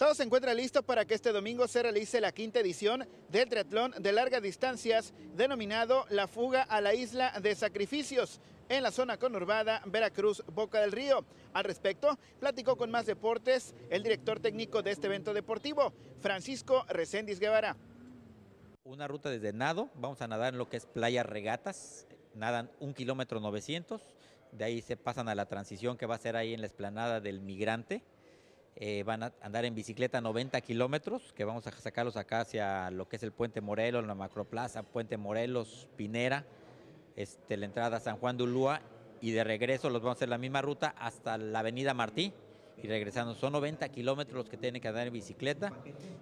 Todo se encuentra listo para que este domingo se realice la quinta edición del triatlón de largas distancias denominado La Fuga a la Isla de Sacrificios en la zona conurbada Veracruz Boca del Río. Al respecto, platicó con más deportes el director técnico de este evento deportivo, Francisco Reséndiz Guevara. Una ruta desde nado, vamos a nadar en lo que es playa regatas, nadan un kilómetro 900, de ahí se pasan a la transición que va a ser ahí en la esplanada del migrante, eh, van a andar en bicicleta 90 kilómetros, que vamos a sacarlos acá hacia lo que es el Puente Morelos, la Macroplaza, Puente Morelos, Pinera, este, la entrada a San Juan de Ulúa, y de regreso los vamos a hacer la misma ruta hasta la Avenida Martí, y regresando. Son 90 kilómetros los que tienen que andar en bicicleta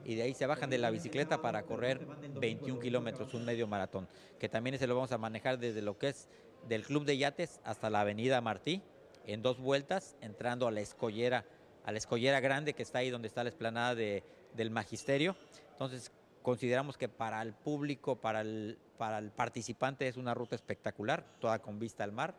y de ahí se bajan de la bicicleta para correr 21 kilómetros, un medio maratón, que también se lo vamos a manejar desde lo que es del Club de Yates hasta la Avenida Martí, en dos vueltas, entrando a la escollera a la escollera grande que está ahí donde está la esplanada del magisterio. Entonces, consideramos que para el público, para el, para el participante es una ruta espectacular, toda con vista al mar.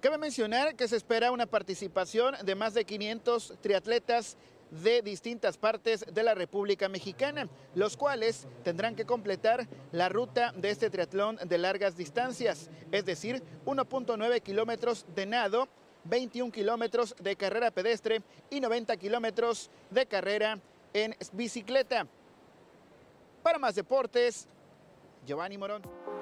Cabe mencionar que se espera una participación de más de 500 triatletas de distintas partes de la República Mexicana, los cuales tendrán que completar la ruta de este triatlón de largas distancias, es decir, 1.9 kilómetros de nado, 21 kilómetros de carrera pedestre y 90 kilómetros de carrera en bicicleta. Para más deportes, Giovanni Morón.